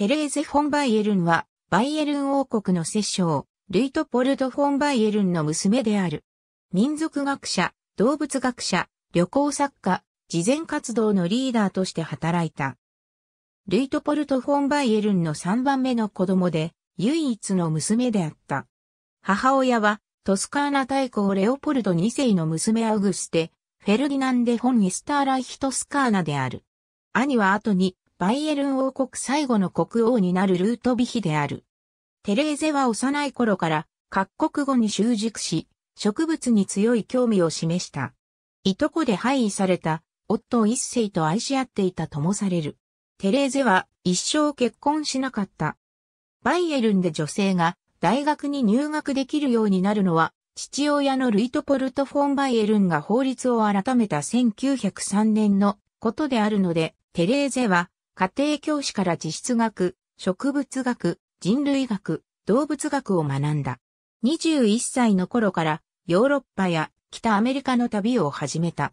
テレーゼ・フォン・バイエルンは、バイエルン王国の摂政、ルイト・ポルト・フォン・バイエルンの娘である。民族学者、動物学者、旅行作家、慈善活動のリーダーとして働いた。ルイト・ポルト・フォン・バイエルンの3番目の子供で、唯一の娘であった。母親は、トスカーナ大公レオポルト2世の娘アウグステ、フェルディナンデ・フォン・エスターライヒ・トスカーナである。兄は後に、バイエルン王国最後の国王になるルートビヒである。テレーゼは幼い頃から各国語に習熟し、植物に強い興味を示した。いとこで廃位された夫を一世と愛し合っていたともされる。テレーゼは一生結婚しなかった。バイエルンで女性が大学に入学できるようになるのは父親のルイトポルト・フォン・バイエルンが法律を改めた1903年のことであるので、テレーゼは家庭教師から地質学、植物学、人類学、動物学を学んだ。21歳の頃からヨーロッパや北アメリカの旅を始めた。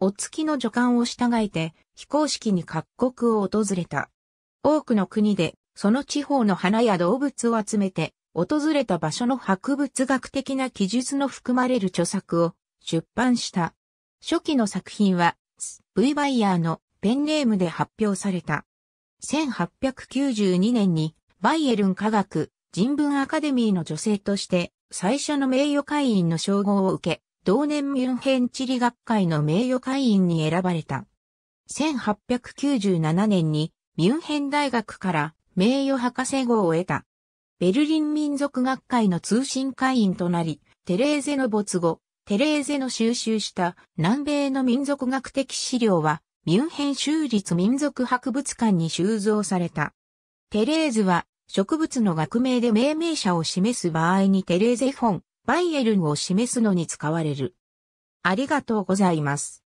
お月の助官を従えて非公式に各国を訪れた。多くの国でその地方の花や動物を集めて訪れた場所の博物学的な記述の含まれる著作を出版した。初期の作品は、V バイヤーのペンネームで発表された。1892年にバイエルン科学人文アカデミーの女性として最初の名誉会員の称号を受け、同年ミュンヘン地理学会の名誉会員に選ばれた。1897年にミュンヘン大学から名誉博士号を得た。ベルリン民族学会の通信会員となり、テレーゼの没後、テレーゼの収集した南米の民族学的資料はミュンヘン州立民族博物館に収蔵された。テレーズは植物の学名で命名者を示す場合にテレーゼフォン、バイエルンを示すのに使われる。ありがとうございます。